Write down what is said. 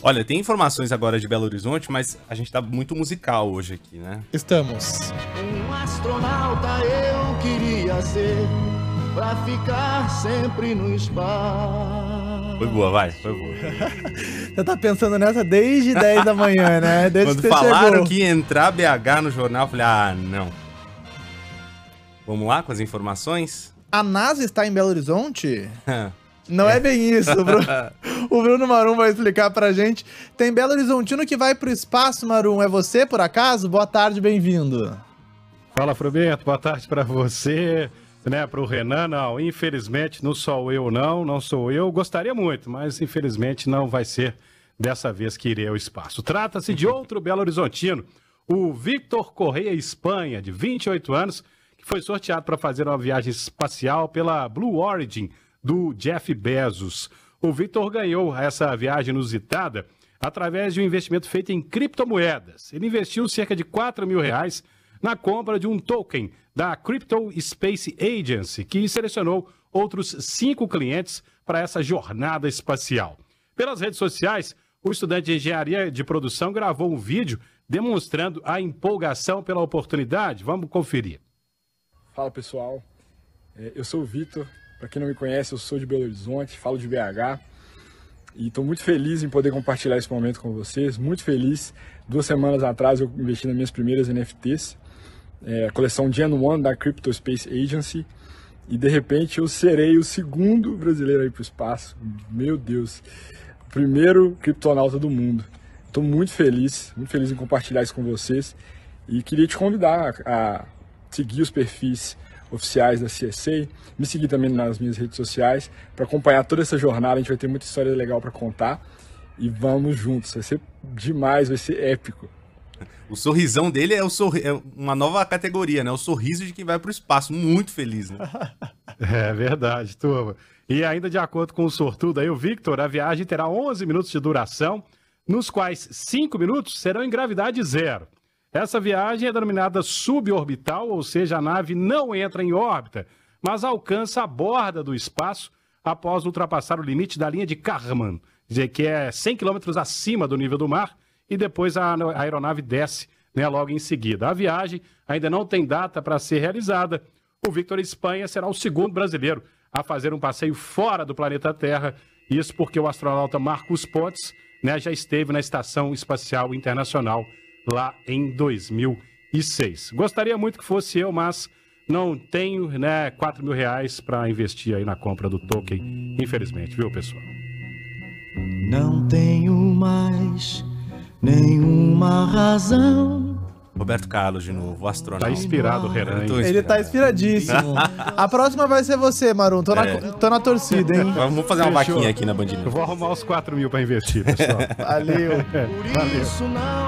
Olha, tem informações agora de Belo Horizonte, mas a gente tá muito musical hoje aqui, né? Estamos. Um astronauta eu queria ser pra ficar sempre no espaço. Foi boa, vai, foi boa. Você tá pensando nessa desde 10 da manhã, né? Desde Quando que falaram chegou. que ia entrar BH no jornal, eu falei, ah, não. Vamos lá com as informações? A NASA está em Belo Horizonte? Não é, é bem isso, Bruno. O Bruno Marum vai explicar pra gente. Tem Belo Horizontino que vai pro espaço, Marum. É você, por acaso? Boa tarde, bem-vindo. Fala, Frubeto. Boa tarde para você. Né, para o Renan, não. Infelizmente, não sou eu, não. Não sou eu. Gostaria muito, mas infelizmente não vai ser dessa vez que irei ao espaço. Trata-se de outro Belo Horizontino, o Victor Correia Espanha, de 28 anos, que foi sorteado para fazer uma viagem espacial pela Blue Origin do Jeff Bezos. O Victor ganhou essa viagem inusitada através de um investimento feito em criptomoedas. Ele investiu cerca de 4 mil reais na compra de um token da Crypto Space Agency, que selecionou outros cinco clientes para essa jornada espacial. Pelas redes sociais, o estudante de engenharia de produção gravou um vídeo demonstrando a empolgação pela oportunidade. Vamos conferir. Fala pessoal, é, eu sou o Vitor, para quem não me conhece, eu sou de Belo Horizonte, falo de BH e estou muito feliz em poder compartilhar esse momento com vocês. Muito feliz. Duas semanas atrás eu investi nas minhas primeiras NFTs, é, a coleção Gen 1 da Crypto Space Agency. E de repente eu serei o segundo brasileiro a ir para o espaço. Meu Deus! O primeiro criptonauta do mundo. Estou muito feliz, muito feliz em compartilhar isso com vocês. E queria te convidar a seguir os perfis oficiais da CSA, me seguir também nas minhas redes sociais para acompanhar toda essa jornada. A gente vai ter muita história legal para contar e vamos juntos. Vai ser demais, vai ser épico. O sorrisão dele é, o sorri... é uma nova categoria, né? O sorriso de quem vai para o espaço, muito feliz, né? é verdade, turma. E ainda de acordo com o sortudo aí, o Victor, a viagem terá 11 minutos de duração, nos quais 5 minutos serão em gravidade zero. Essa viagem é denominada suborbital, ou seja, a nave não entra em órbita, mas alcança a borda do espaço após ultrapassar o limite da linha de Kármán, que é 100 quilômetros acima do nível do mar, e depois a aeronave desce né, logo em seguida. A viagem ainda não tem data para ser realizada. O Victor Espanha será o segundo brasileiro a fazer um passeio fora do planeta Terra, isso porque o astronauta Marcos Pontes né, já esteve na Estação Espacial Internacional lá em 2006. Gostaria muito que fosse eu, mas não tenho, né, 4 mil reais para investir aí na compra do token, infelizmente, viu, pessoal? Não tenho mais nenhuma razão. Roberto Carlos de novo, o astronauta. Tá inspirado o Renan. Inspirado. Ele tá inspiradíssimo. a próxima vai ser você, Marum. Tô, é. na, tô na torcida, hein? Vamos fazer uma Fechou. vaquinha aqui na bandinha. Eu vou arrumar os 4 mil pra investir, pessoal. Valeu. Valeu. Por isso não.